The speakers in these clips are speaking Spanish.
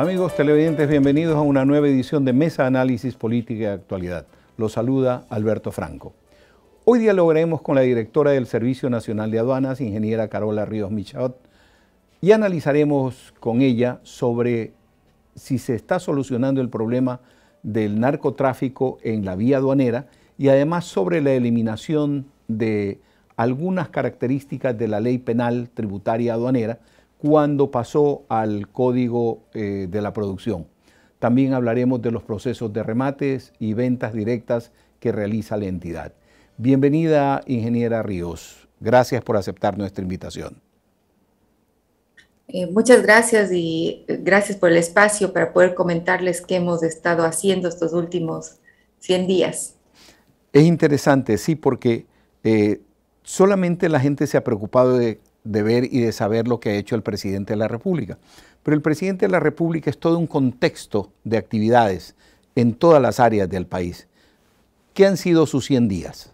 Amigos televidentes, bienvenidos a una nueva edición de Mesa Análisis Política de Actualidad. Los saluda Alberto Franco. Hoy dialogaremos con la directora del Servicio Nacional de Aduanas, ingeniera Carola Ríos Michaud, y analizaremos con ella sobre si se está solucionando el problema del narcotráfico en la vía aduanera y además sobre la eliminación de algunas características de la ley penal tributaria aduanera cuando pasó al código eh, de la producción. También hablaremos de los procesos de remates y ventas directas que realiza la entidad. Bienvenida, ingeniera Ríos. Gracias por aceptar nuestra invitación. Eh, muchas gracias y eh, gracias por el espacio para poder comentarles qué hemos estado haciendo estos últimos 100 días. Es interesante, sí, porque solamente la gente se ha preocupado de de ver y de saber lo que ha hecho el presidente de la República. Pero el presidente de la República es todo un contexto de actividades en todas las áreas del país. ¿Qué han sido sus 100 días?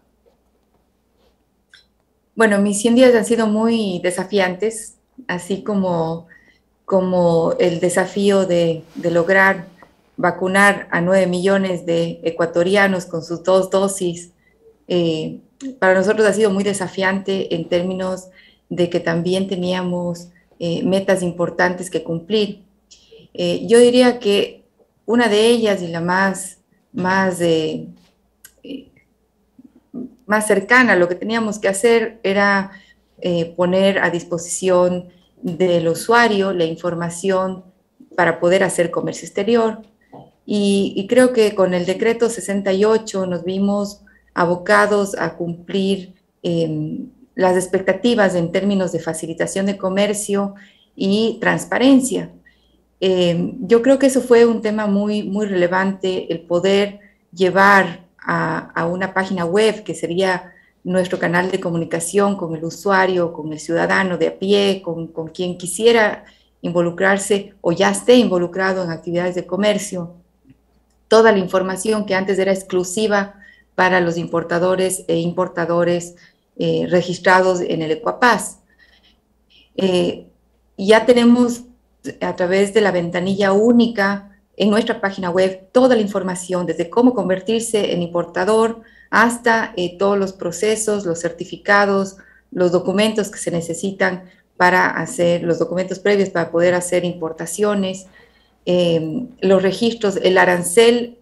Bueno, mis 100 días han sido muy desafiantes, así como, como el desafío de, lograr vacunar a 9 millones de ecuatorianos con sus dos dosis. Eh, para nosotros ha sido muy desafiante en términos de que también teníamos eh, metas importantes que cumplir. Eh, yo diría que una de ellas y la más, más, a eh, más cercana, lo que teníamos que hacer era poner a disposición del usuario la información para poder hacer comercio exterior. Y, creo que con el decreto 68 nos vimos abocados a cumplir em, las expectativas en términos de facilitación de comercio y transparencia. Eh, yo creo que eso fue un tema muy, muy relevante, el poder llevar a, una página web que sería nuestro canal de comunicación con el usuario, con el ciudadano de a pie, con, con quien quisiera involucrarse o ya esté involucrado en actividades de comercio. Toda la información que antes era exclusiva para los importadores e importadores eh, registrados en el Ecuapaz. Eh, ya tenemos a través de la ventanilla única en nuestra página web toda la información, desde cómo convertirse en importador hasta eh, todos los procesos, los certificados, los documentos que se necesitan para hacer, los documentos previos para poder hacer importaciones, los registros, el arancel,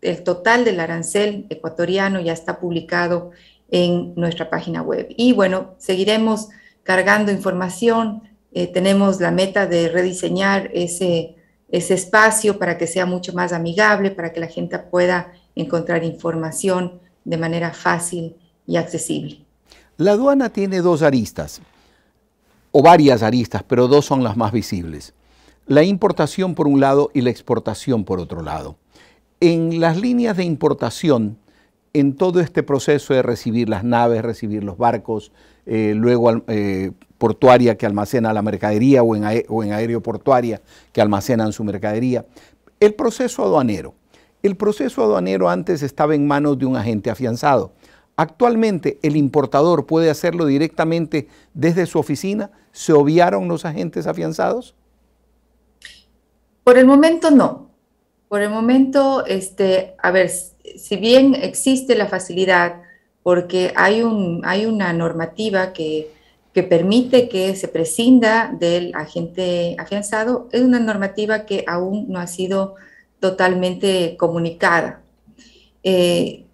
el total del arancel ecuatoriano ya está publicado en nuestra página web. Y bueno, seguiremos cargando información. Eh, tenemos la meta de rediseñar ese, ese espacio para que sea mucho más amigable, para que la gente pueda encontrar información de manera fácil y accesible. La aduana tiene dos aristas, o varias aristas, pero dos son las más visibles. La importación por un lado y la exportación por otro lado. En las líneas de importación, en todo este proceso de recibir las naves, recibir los barcos, eh, luego eh, portuaria que almacena la mercadería o en, aéreo portuaria aeroportuaria que almacenan su mercadería. El proceso aduanero. El proceso aduanero antes estaba en manos de un agente afianzado. Actualmente el importador puede hacerlo directamente desde su oficina. ¿Se obviaron los agentes afianzados? Por el momento no. Por el momento, este, a ver, si bien existe la facilidad, porque hay, una normativa que, permite que se prescinda del agente afianzado, es una normativa que aún no ha sido totalmente comunicada. Eh,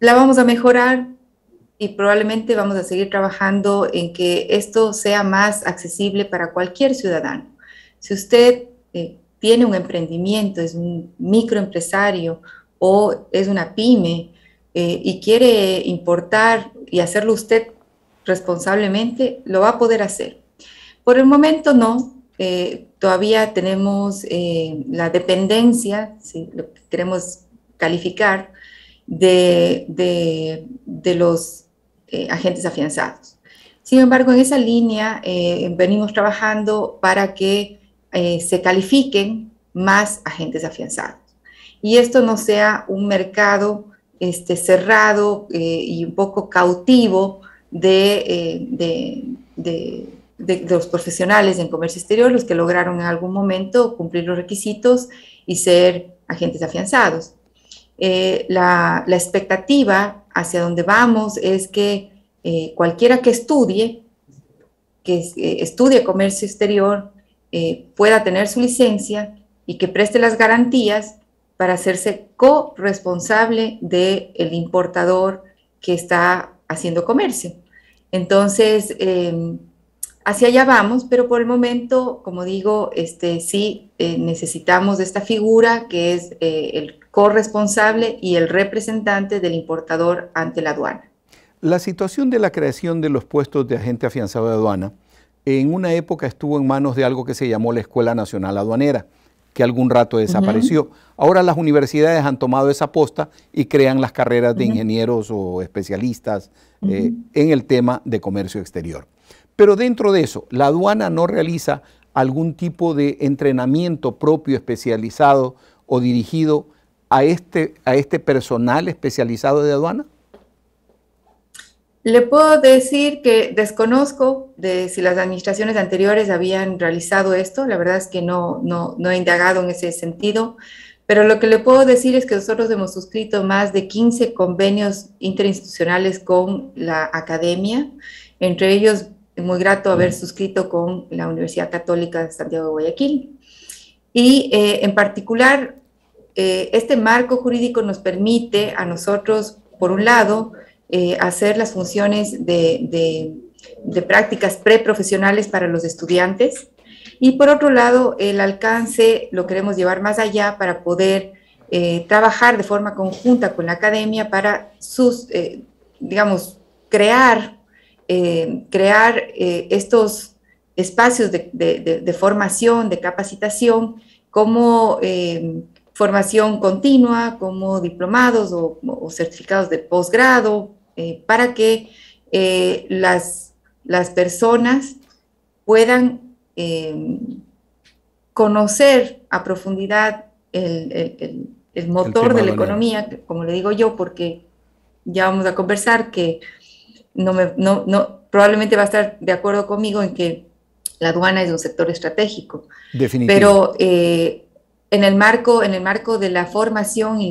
la vamos a mejorar y probablemente vamos a seguir trabajando en que esto sea más accesible para cualquier ciudadano. Si usted eh, tiene un emprendimiento, es un microempresario o es una pyme eh, y quiere importar y hacerlo usted responsablemente, lo va a poder hacer. Por el momento no, eh, todavía tenemos eh, la dependencia, si lo que queremos calificar, de, de, los agentes afianzados. Sin embargo, en esa línea venimos trabajando para que se califiquen más agentes afianzados y esto no sea un mercado este, cerrado eh, y un poco cautivo eh, de, de, los profesionales en comercio exterior, los que lograron en algún momento cumplir los requisitos y ser agentes afianzados. Eh, la, la, expectativa hacia donde vamos es que cualquiera que estudie, que estudie comercio exterior, pueda tener su licencia y que preste las garantías para hacerse corresponsable del importador que está haciendo comercio. Entonces, em, hacia allá vamos, pero por el momento, como digo, este, sí eh, necesitamos de esta figura que es eh, el corresponsable y el representante del importador ante la aduana. La situación de la creación de los puestos de agente afianzado de aduana en una época estuvo en manos de algo que se llamó la Escuela Nacional Aduanera que algún rato desapareció. Ahora las universidades han tomado esa posta y crean las carreras de ingenieros o especialistas eh, en el tema de comercio exterior. Pero dentro de eso, la aduana no realiza algún tipo de entrenamiento propio especializado o dirigido a este, a este personal especializado de aduana? Le puedo decir que desconozco de si las administraciones anteriores habían realizado esto, la verdad es que no, no, he indagado en ese sentido, pero lo que le puedo decir es que nosotros hemos suscrito más de 15 convenios interinstitucionales con la academia, entre ellos muy grato haber suscrito con la Universidad Católica de Santiago de Guayaquil. Y eh, en particular, eh, este marco jurídico nos permite a nosotros, por un lado, eh, hacer las funciones de, de, de prácticas preprofesionales para los estudiantes. Y por otro lado, el alcance lo queremos llevar más allá para poder eh, trabajar de forma conjunta con la academia para sus, eh, digamos, crear, crear estos espacios de, formación, de capacitación, como formación continua, como diplomados o, o certificados de posgrado, eh, para que eh, las, personas puedan eh, conocer a profundidad el, motor de la economía, como le digo yo, porque ya vamos a conversar que no no, no, probablemente va a estar de acuerdo conmigo en que la aduana es un sector estratégico. Definitivo. Pero en, el marco, en el marco de la formación y y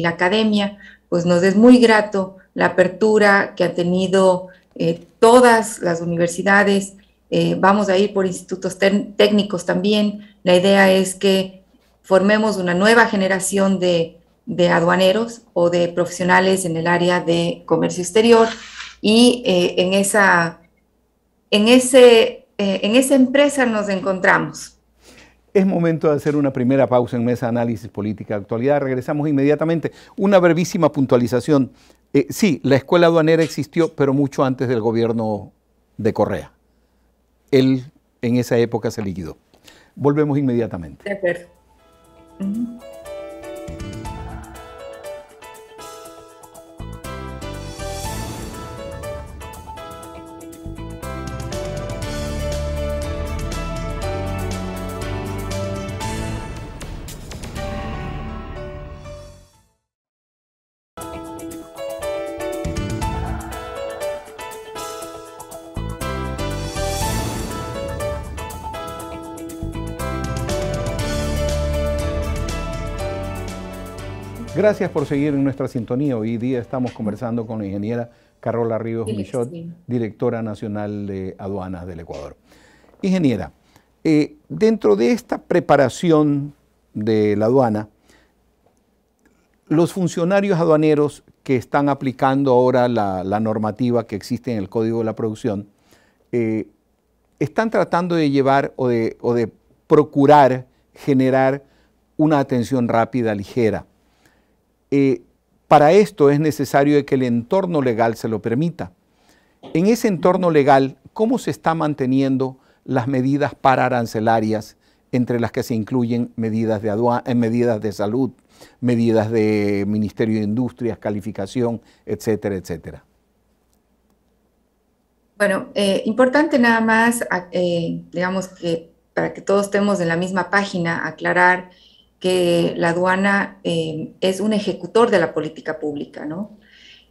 la, academia, pues nos es muy grato la apertura que han tenido eh, todas las universidades. Eh, vamos a ir por institutos técnicos también. La idea es que formemos una nueva generación de, aduaneros o de profesionales en el área de comercio exterior y eh, en, esa, en, ese, en esa empresa nos encontramos. Es momento de hacer una primera pausa en Mesa Análisis Política Actualidad. Regresamos inmediatamente. Una brevísima puntualización. Eh, sí, la escuela aduanera existió, pero mucho antes del gobierno de Correa. Él en esa época se liquidó. Volvemos inmediatamente. De acuerdo. Gracias por seguir en nuestra sintonía. Hoy día estamos conversando con la ingeniera Carola Ríos Michot, directora nacional de aduanas del Ecuador. Ingeniera, eh, dentro de esta preparación de la aduana, los funcionarios aduaneros que están aplicando ahora la, normativa que existe en el Código de la Producción, eh, están tratando de llevar o de procurar generar una atención rápida, ligera. Eh, para esto es necesario que el entorno legal se lo permita. En ese entorno legal, ¿cómo se están manteniendo las medidas arancelarias, entre las que se incluyen eh, medidas de, salud, medidas de Ministerio de Industrias, calificación, etcétera, etcétera? Bueno, eh, importante nada más, digamos que para que todos estemos en la misma página, aclarar que la aduana eh, es un ejecutor de la política pública, ¿no?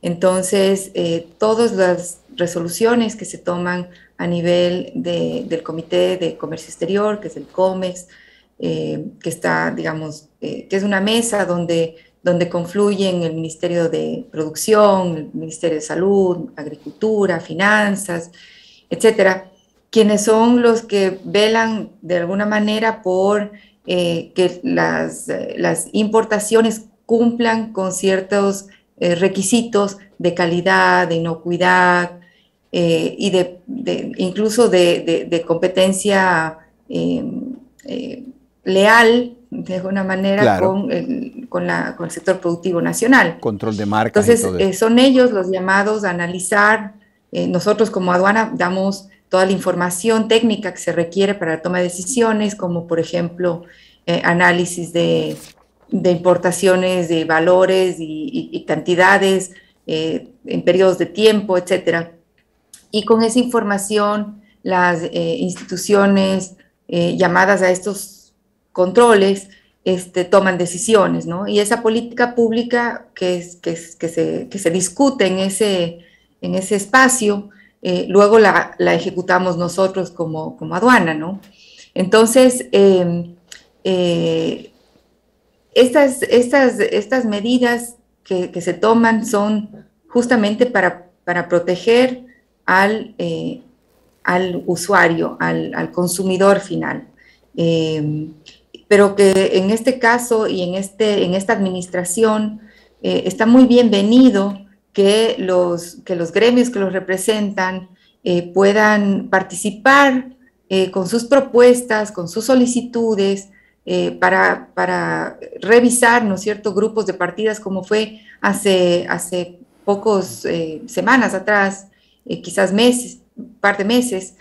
Entonces, eh, todas las resoluciones que se toman a nivel del Comité de Comercio Exterior, que es el COMEX, eh, que está, digamos, que es una mesa donde, donde confluyen el Ministerio de Producción, el Ministerio de Salud, Agricultura, Finanzas, etcétera, quienes son los que velan de alguna manera por eh, que eh, las, importaciones cumplan con ciertos eh, requisitos de calidad, de inocuidad eh, y de, incluso de, competencia em, leal, de alguna manera, con, el, con, el, sector productivo nacional. Control de marcas. Entonces, son ellos los llamados a analizar. nosotros como aduana damos toda la información técnica que se requiere para la toma de decisiones, como por ejemplo eh, análisis de, importaciones de valores y, cantidades eh, en periodos de tiempo, etc. Y con esa información, las eh, instituciones llamadas a estos controles este, toman decisiones, ¿no? Y esa política pública que, que, se, discute en ese espacio, eh, luego la, ejecutamos nosotros como, aduana, ¿no? Entonces, em, eh, estas, estas, estas, medidas que, se toman son justamente para, proteger al, eh, al usuario, al, consumidor final. Em, pero que en este caso y en, este, en esta administración está muy bienvenido que los, que los gremios que los representan eh, puedan participar eh, con sus propuestas, con sus solicitudes, eh, para, revisar, ¿no grupos de partidas como fue hace, hace pocos semanas atrás, quizás meses, un par de meses,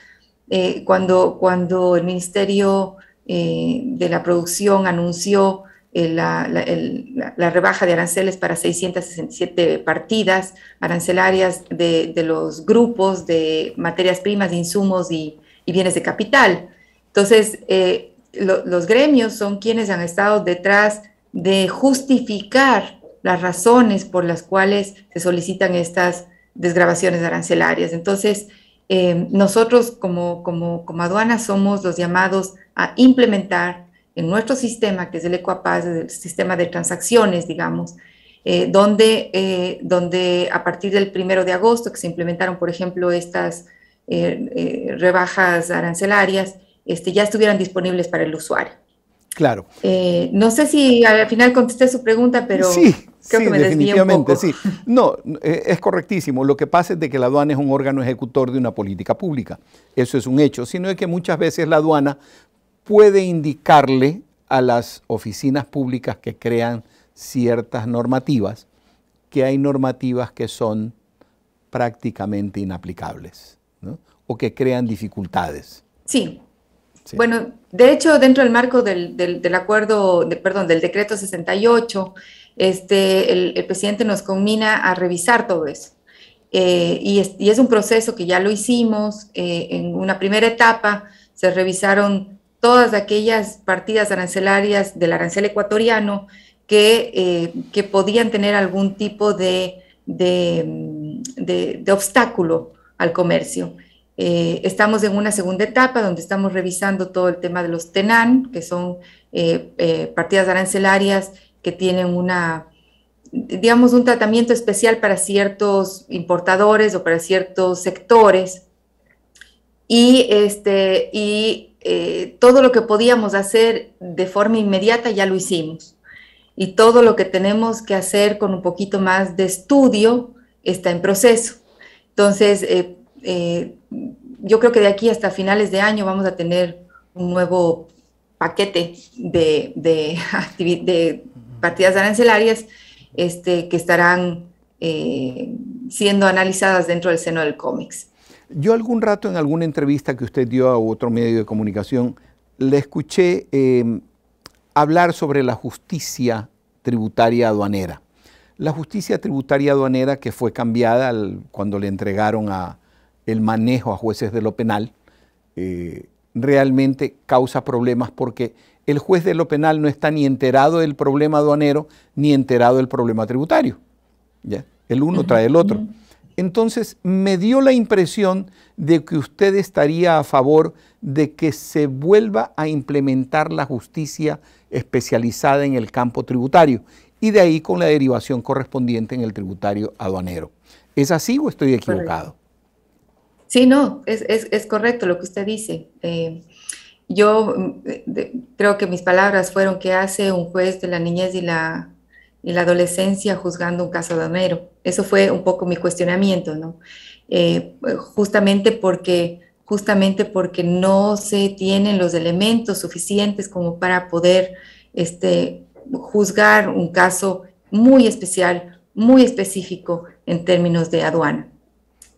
cuando, cuando el Ministerio de la Producción anunció eh, la, rebaja de aranceles para 667 partidas arancelarias de, los grupos de materias primas, de insumos y, bienes de capital. Entonces, eh, los gremios son quienes han estado detrás de justificar las razones por las cuales se solicitan estas desgrabaciones arancelarias. Entonces, eh, nosotros como, como, como aduana somos los llamados a implementar en nuestro sistema, que es el ECOAPAS, el sistema de transacciones, digamos, eh, donde, eh, donde a partir del primero de agosto, que se implementaron, por ejemplo, estas eh, rebajas arancelarias, este, ya estuvieran disponibles para el usuario. Claro. no sé si al final contesté su pregunta, pero sí. Creo que me definitivamente, sí. No, es correctísimo. Lo que pasa es de que la aduana es un órgano ejecutor de una política pública. Eso es un hecho. Sino es que muchas veces la aduana puede indicarle a las oficinas públicas que crean ciertas normativas que hay normativas que son prácticamente inaplicables o que crean dificultades. Sí. Bueno, de hecho, dentro del marco del, acuerdo, de, perdón, del decreto 68, este, el, presidente nos combina a revisar todo eso. Eh, y, es, un proceso que ya lo hicimos eh, en una primera etapa, se revisaron todas aquellas partidas arancelarias del arancel ecuatoriano que, eh, que podían tener algún tipo de, de, mm, obstáculo al comercio. Eh, estamos en una segunda etapa donde estamos revisando todo el tema de los TENAN, que son eh, partidas arancelarias que tienen una, digamos, un tratamiento especial para ciertos importadores o para ciertos sectores. Y, este, y eh, todo lo que podíamos hacer de forma inmediata ya lo hicimos. Y todo lo que tenemos que hacer con un poquito más de estudio está en proceso. Entonces, eh, eh, yo creo que de aquí hasta finales de año vamos a tener un nuevo paquete de, partidas arancelarias este, que estarán siendo analizadas dentro del seno del cómics yo algún rato en alguna entrevista que usted dio a otro medio de comunicación, le escuché em, hablar sobre la justicia tributaria aduanera. La justicia tributaria aduanera que fue cambiada cuando le entregaron el manejo a jueces de lo penal, eh, realmente causa problemas porque el juez de lo penal no está ni enterado del problema aduanero ni enterado del problema tributario. El uno trae el otro. Entonces me dio la impresión de que usted estaría a favor de que se vuelva a implementar la justicia especializada en el campo tributario y de ahí con la derivación correspondiente en el tributario aduanero. ¿Es así o estoy equivocado? Sí, no, es, correcto lo que usted dice. Eh, yo mm, eh, creo que mis palabras fueron que hace un juez de la niñez y la y la adolescencia juzgando un caso de Eso fue un poco mi cuestionamiento, ¿no? Eh, justamente porque justamente porque no se tienen los elementos suficientes como para poder este, juzgar un caso muy especial, muy específico en términos de aduana.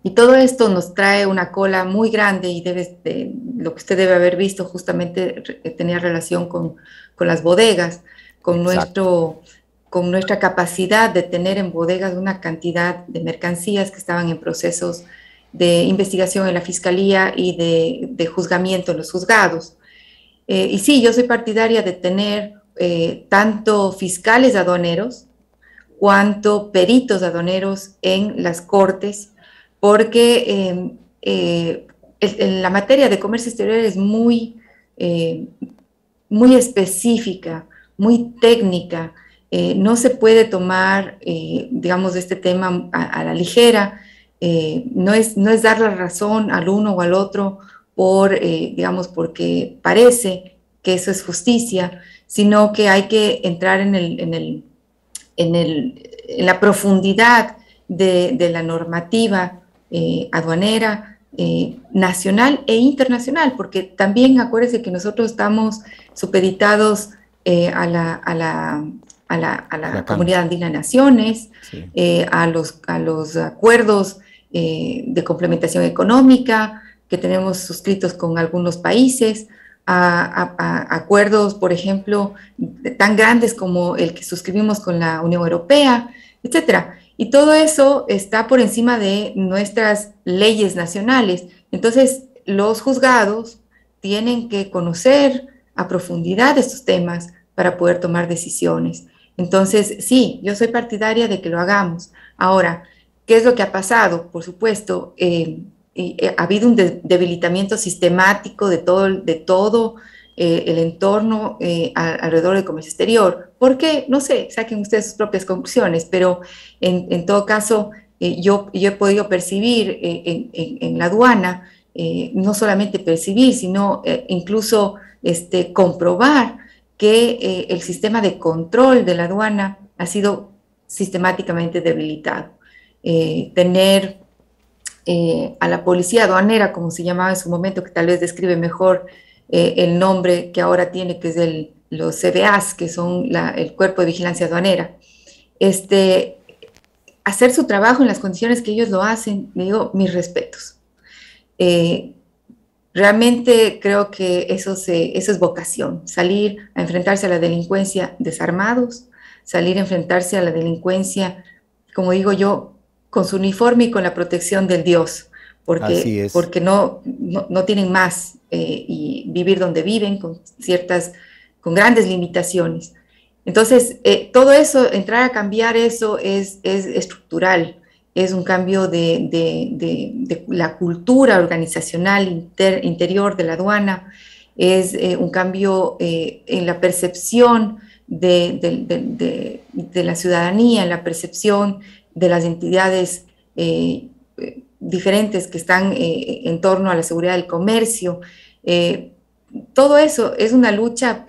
Y todo esto nos trae una cola muy grande y debe, este, lo que usted debe haber visto justamente tenía relación con, las bodegas, con nuestro con nuestra capacidad de tener en bodegas una cantidad de mercancías que estaban en procesos de investigación en la fiscalía y de, juzgamiento en los juzgados. Eh, y sí, yo soy partidaria de tener eh, tanto fiscales aduaneros cuanto peritos aduaneros en las cortes, porque en em, eh, la materia de comercio exterior es muy, muy específica, muy técnica, eh, no se puede tomar, eh, digamos, este tema a, la ligera. Eh, no, es, no es dar la razón al uno o al otro por, digamos, porque parece que eso es justicia, sino que hay que entrar en, el, en, en, la profundidad de, la normativa aduanera, nacional e internacional, porque también acuérdense que nosotros estamos supeditados a, la, a la, Comunidad Andina Naciones, eh, a, los, acuerdos eh, de complementación económica que tenemos suscritos con algunos países, a, acuerdos, por ejemplo, tan grandes como el que suscribimos con la Unión Europea, etcétera. Y todo eso está por encima de nuestras leyes nacionales. Entonces, los juzgados tienen que conocer a profundidad estos temas para poder tomar decisiones. Entonces, sí, yo soy partidaria de que lo hagamos. Ahora, ¿qué es lo que ha pasado? Por supuesto, eh, eh, ha habido un debilitamiento sistemático de todo, de todo eh, el entorno alrededor del comercio exterior. ¿Por qué? No sé, saquen ustedes sus propias conclusiones, pero en, todo caso, yo, he podido percibir en, la aduana, no solamente percibir, sino incluso este, comprobar que eh, el sistema de control de la aduana ha sido sistemáticamente debilitado. Eh, tener eh, a la policía aduanera, como se llamaba en su momento, que tal vez describe mejor el nombre que ahora tiene, que es el, los CBAs, que son el Cuerpo de Vigilancia Aduanera. Este, hacer su trabajo en las condiciones que ellos lo hacen, digo, mis respetos. Eh, Realmente creo que eso, es vocación, salir a enfrentarse a la delincuencia desarmados, salir a enfrentarse a la delincuencia, como digo yo, con su uniforme y con la protección del Dios, porque, porque no, no, tienen más eh, y vivir donde viven con ciertas, con grandes limitaciones. Entonces, eh, todo eso, entrar a cambiar eso es, es estructural, es un cambio de, la cultura organizacional interior de la aduana, es eh, un cambio eh, en la percepción de, la ciudadanía, en la percepción de las entidades eh, diferentes que están en torno a la seguridad del comercio. todo eso es una lucha,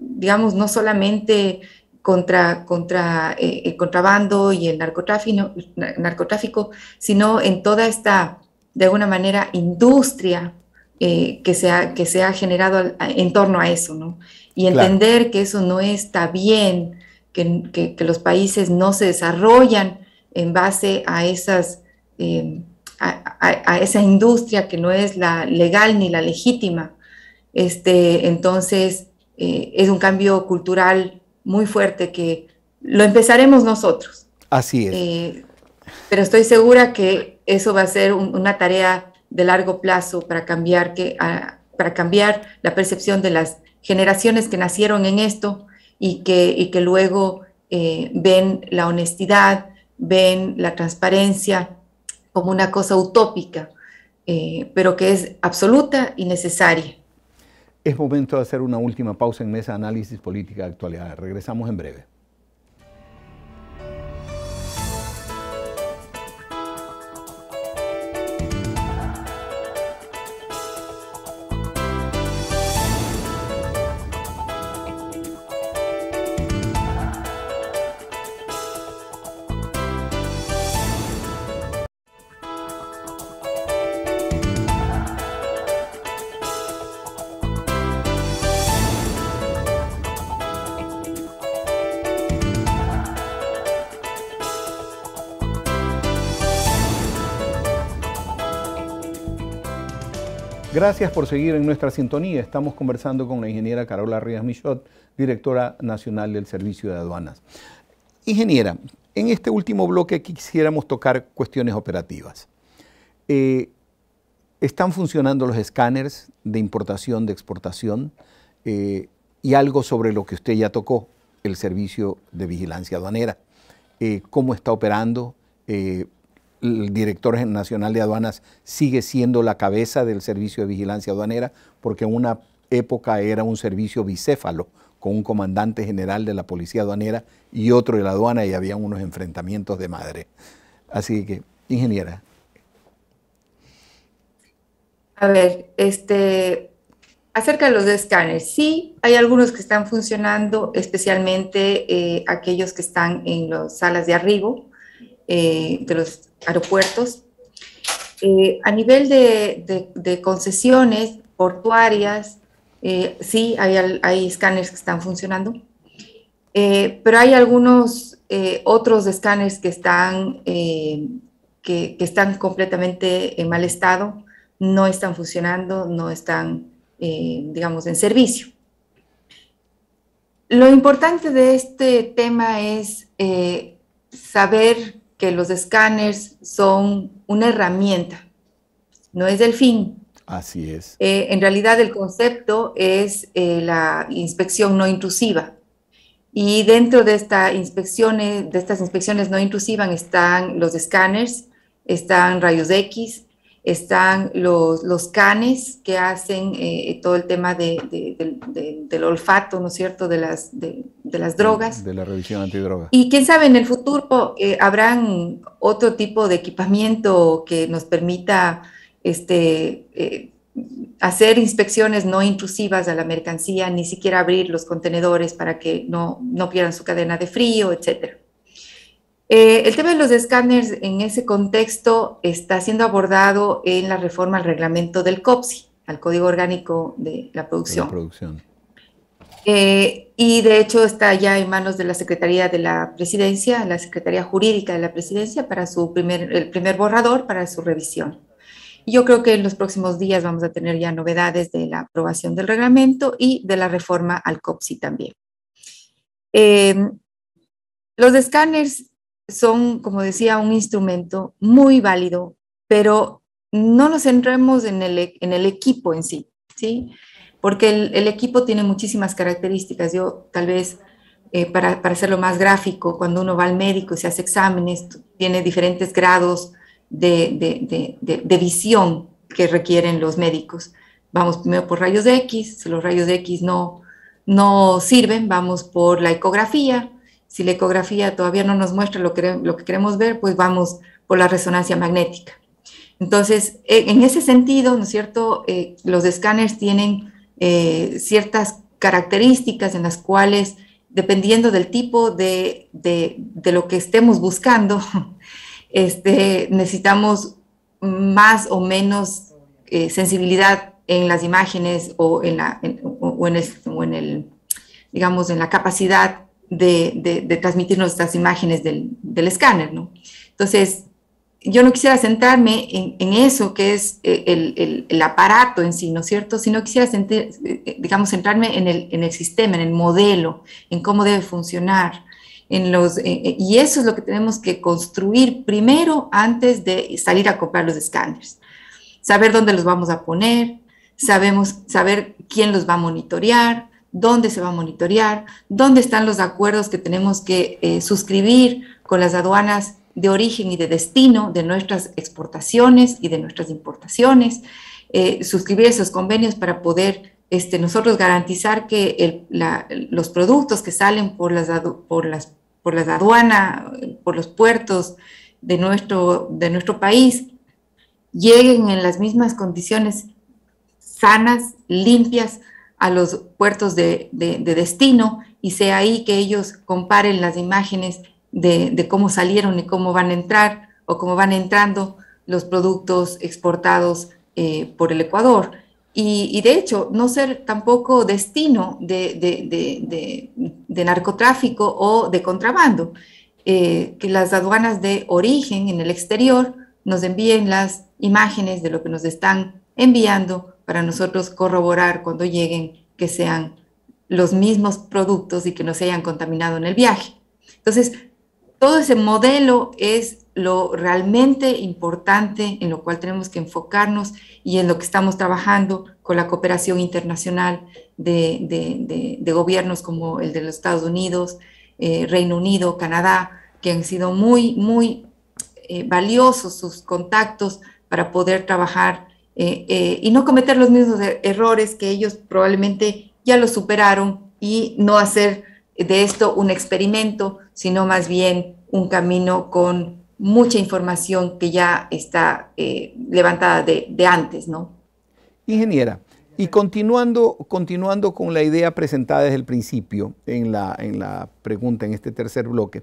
digamos, no solamente contra, contra el eh, eh, contrabando y el narcotráfico, sino en toda esta, de alguna manera, industria eh, que, se ha, que generado en torno a eso, ¿no? Y entender que eso no está bien, que, los países no se desarrollan en base a esas... a, esa industria que no es la legal ni la legítima. Este, entonces, es un cambio cultural muy fuerte que lo empezaremos nosotros. Así es. Eh, pero estoy segura que eso va a ser una tarea de largo plazo para cambiar, que, para cambiar la percepción de las generaciones que nacieron en esto y que, y que luego eh, ven la honestidad, ven la transparencia como una cosa utópica, eh, pero que es absoluta y necesaria. Es momento de hacer una última pausa en Mesa Análisis Política de Actualidad. Regresamos en breve. Gracias por seguir en nuestra sintonía. Estamos conversando con la ingeniera Carola Rías Michot, directora nacional del Servicio de Aduanas. Ingeniera, en este último bloque quisiéramos tocar cuestiones operativas. Eh, están funcionando los escáneres de importación, de exportación, eh, y algo sobre lo que usted ya tocó, el servicio de vigilancia aduanera. Eh, ¿Cómo está operando? el director nacional de aduanas sigue siendo la cabeza del servicio de vigilancia aduanera, porque en una época era un servicio bicéfalo, con un comandante general de la policía aduanera y otro de la aduana, y había unos enfrentamientos de madre. Así que, ingeniera. A ver, este, acerca de los escáneres, sí, hay algunos que están funcionando, especialmente eh, aquellos que están en las salas de arribo, eh, de los aeropuertos. Eh, a nivel de, de, concesiones portuarias, eh, sí, hay, hay, escáneres que están funcionando, pero hay algunos otros escáneres que están, que, están completamente en mal estado, no están funcionando, no están, digamos, en servicio. Lo importante de este tema es saber que los escáneres son una herramienta, no es el fin. Así es. Eh, en realidad el concepto es eh, la inspección no intrusiva. Y dentro de, esta inspecciones, de estas inspecciones no intrusivas están los escáneres, están rayos X, están los, los canes que hacen eh, todo el tema de, del olfato, ¿no es cierto?, de las, de, las drogas. De la revisión antidroga. Y quién sabe, en el futuro eh, habrán otro tipo de equipamiento que nos permita este, eh, hacer inspecciones no intrusivas a la mercancía, ni siquiera abrir los contenedores para que no, no pierdan su cadena de frío, etcétera. Eh, el tema de los escáneres en ese contexto está siendo abordado en la reforma al reglamento del COPSI, al Código Orgánico de la Producción. producción. Eh, y de hecho está ya en manos de la Secretaría de la Presidencia, la Secretaría Jurídica de la Presidencia, para su primer, el primer borrador, para su revisión. yo creo que en los próximos días vamos a tener ya novedades de la aprobación del reglamento y de la reforma al COPSI también. Eh, los escáneres son, como decía, un instrumento muy válido, pero no nos centremos en el, e, equipo en sí, ¿sí? Porque el, equipo tiene muchísimas características. Yo tal vez, eh, para, hacerlo más gráfico, cuando uno va al médico y se hace exámenes, tiene diferentes grados de, visión que requieren los médicos. Vamos primero por rayos X, si los rayos X no, no sirven, vamos por la ecografía, si la ecografía todavía no nos muestra lo que, lo que queremos ver, pues vamos por la resonancia magnética. Entonces, e, en ese sentido, ¿no es cierto? Eh, los escáneres tienen eh, ciertas características en las cuales, dependiendo del tipo de, lo que estemos buscando, este, necesitamos más o menos eh, sensibilidad en las imágenes o en, la, digamos, en la capacidad de, de, de transmitirnos estas imágenes del, escáner, ¿no? Entonces, yo no quisiera centrarme en, eso que es eh, el, aparato en sí, ¿no es cierto? Sino quisiera, eh, digamos, centrarme en el, en el sistema, en el modelo, en cómo debe funcionar, en los, eh, y eso es lo que tenemos que construir primero antes de salir a comprar los escáneres. Saber dónde los vamos a poner, sabemos, saber quién los va a monitorear, dónde se va a monitorear, dónde están los acuerdos que tenemos que eh, suscribir con las aduanas de origen y de destino de nuestras exportaciones y de nuestras importaciones, eh, suscribir esos convenios para poder este, nosotros garantizar que los productos que salen por las, por las, por las aduanas, por los puertos de nuestro, de nuestro país, lleguen en las mismas condiciones sanas, limpias, a los puertos de, destino y sea ahí que ellos comparen las imágenes de, cómo salieron y cómo van a entrar o cómo van entrando los productos exportados eh, por el Ecuador. Y, de hecho, no ser tampoco destino de, narcotráfico o de contrabando, eh, que las aduanas de origen en el exterior nos envíen las imágenes de lo que nos están enviando para nosotros corroborar cuando lleguen que sean los mismos productos y que no se hayan contaminado en el viaje. Entonces, todo ese modelo es lo realmente importante en lo cual tenemos que enfocarnos y en lo que estamos trabajando con la cooperación internacional de, gobiernos como el de los Estados Unidos, eh, Reino Unido, Canadá, que han sido muy, muy eh, valiosos sus contactos para poder trabajar eh, eh, y no cometer los mismos er-, errores que ellos probablemente ya los superaron y no hacer de esto un experimento, sino más bien un camino con mucha información que ya está eh, levantada de, antes, ¿no? Ingeniera, y continuando, continuando con la idea presentada desde el principio en la pregunta, en este tercer bloque,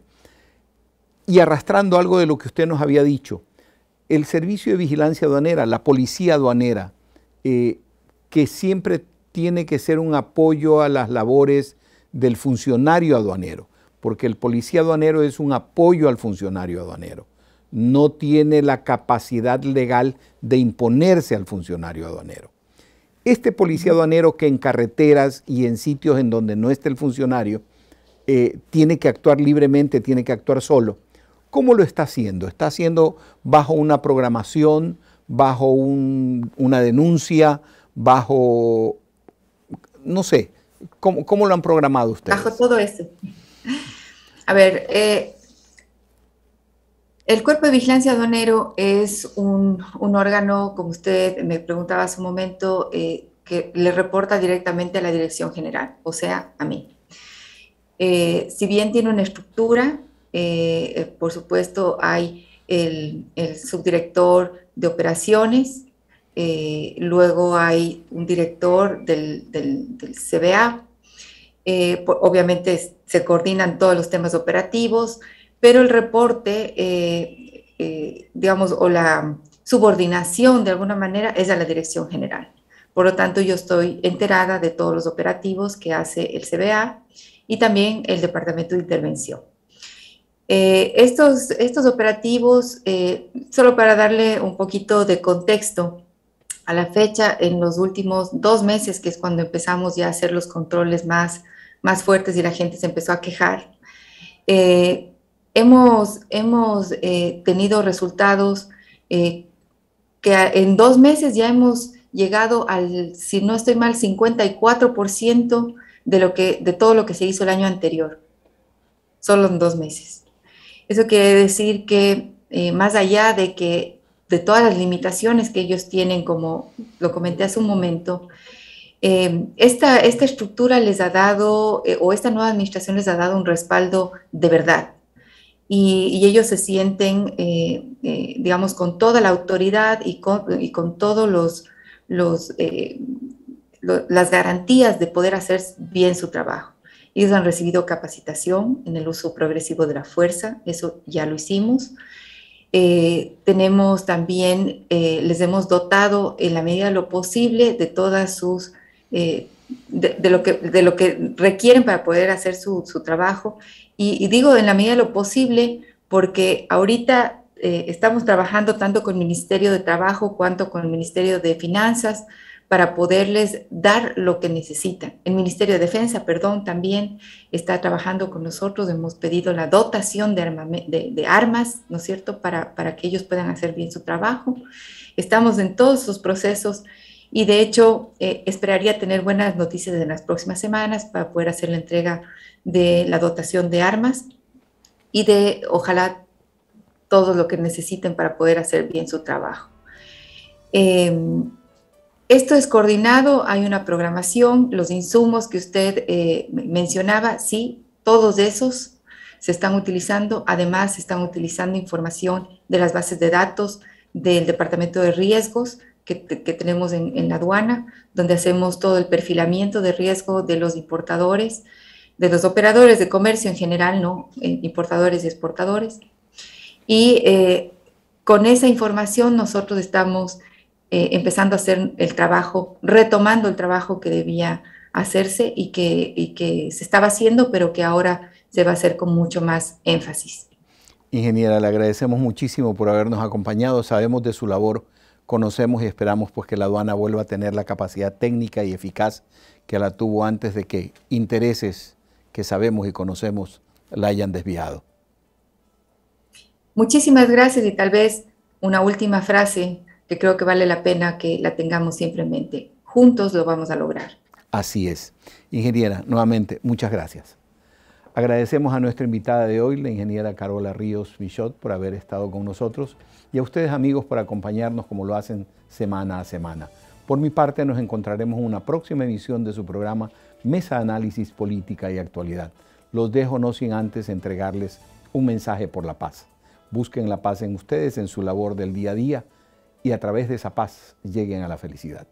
y arrastrando algo de lo que usted nos había dicho, el Servicio de Vigilancia Aduanera, la Policía Aduanera, eh, que siempre tiene que ser un apoyo a las labores del funcionario aduanero, porque el policía aduanero es un apoyo al funcionario aduanero. No tiene la capacidad legal de imponerse al funcionario aduanero. Este policía aduanero que en carreteras y en sitios en donde no esté el funcionario, eh, tiene que actuar libremente, tiene que actuar solo ¿Cómo lo está haciendo? ¿Está haciendo bajo una programación, bajo una denuncia, bajo, no sé, ¿cómo, lo han programado ustedes? Bajo todo eso. A ver, eh, el Cuerpo de Vigilancia aduanero es un, órgano, como usted me preguntaba hace un momento, eh, que le reporta directamente a la Dirección General, o sea, a mí. Eh, si bien tiene una estructura, eh, eh, por supuesto hay el, subdirector de operaciones, eh, luego hay un director del, CBA, obviamente se coordinan todos los temas operativos, pero el reporte, digamos, o la subordinación de alguna manera es a la dirección general. Por lo tanto, yo estoy enterada de todos los operativos que hace el CBA y también el Departamento de Intervención. Eh, estos, estos operativos, eh, solo para darle un poquito de contexto, a la fecha, en los últimos dos meses, que es cuando empezamos ya a hacer los controles más, más fuertes y la gente se empezó a quejar, eh, hemos, hemos tenido resultados que en dos meses ya hemos llegado al, si no estoy mal, 54% de, lo que, de todo lo que se hizo el año anterior, solo en dos meses. Eso quiere decir que eh, más allá de que de todas las limitaciones que ellos tienen, como lo comenté hace un momento, eh, esta, estructura les ha dado, eh, o esta nueva administración les ha dado un respaldo de verdad. Y, ellos se sienten, digamos, con toda la autoridad y con, y con todos los, las garantías de poder hacer bien su trabajo. Ellos han recibido capacitación en el uso progresivo de la fuerza, eso ya lo hicimos. Eh, tenemos también, eh, les hemos dotado en la medida de lo posible de todas sus, eh, de, lo que, de lo que requieren para poder hacer su, su trabajo. Y, y, digo en la medida de lo posible porque ahorita estamos trabajando tanto con el Ministerio de Trabajo cuanto con el Ministerio de Finanzas para poderles dar lo que necesitan. El Ministerio de Defensa, perdón, también está trabajando con nosotros. Hemos pedido la dotación de, armas, ¿no es cierto?, para, para que ellos puedan hacer bien su trabajo. Estamos en todos sus procesos y de hecho eh, esperaría tener buenas noticias en las próximas semanas para poder hacer la entrega de la dotación de armas y de ojalá todo lo que necesiten para poder hacer bien su trabajo. Em, esto es coordinado, hay una programación, los insumos que usted eh, mencionaba, sí, todos esos se están utilizando, además se están utilizando información de las bases de datos del Departamento de Riesgos que, tenemos en, la aduana, donde hacemos todo el perfilamiento de riesgo de los importadores, de los operadores de comercio en general, no eh, importadores y exportadores. Y eh, con esa información nosotros estamos eh, empezando a hacer el trabajo, retomando el trabajo que debía hacerse y que, que se estaba haciendo, pero que ahora se va a hacer con mucho más énfasis. Ingeniera, le agradecemos muchísimo por habernos acompañado, sabemos de su labor, conocemos y esperamos pues que la aduana vuelva a tener la capacidad técnica y eficaz que la tuvo antes de que intereses que sabemos y conocemos la hayan desviado. Muchísimas gracias y tal vez una última frase que creo que vale la pena que la tengamos siempre en mente. Juntos lo vamos a lograr. Así es. Ingeniera, nuevamente, muchas gracias. Agradecemos a nuestra invitada de hoy, la ingeniera Carola Ríos Bichot, por haber estado con nosotros y a ustedes amigos por acompañarnos como lo hacen semana a semana. Por mi parte, nos encontraremos en una próxima emisión de su programa Mesa Análisis Política y Actualidad. Los dejo no sin antes entregarles un mensaje por la paz. Busquen la paz en ustedes, en su labor del día a día y a través de esa paz lleguen a la felicidad.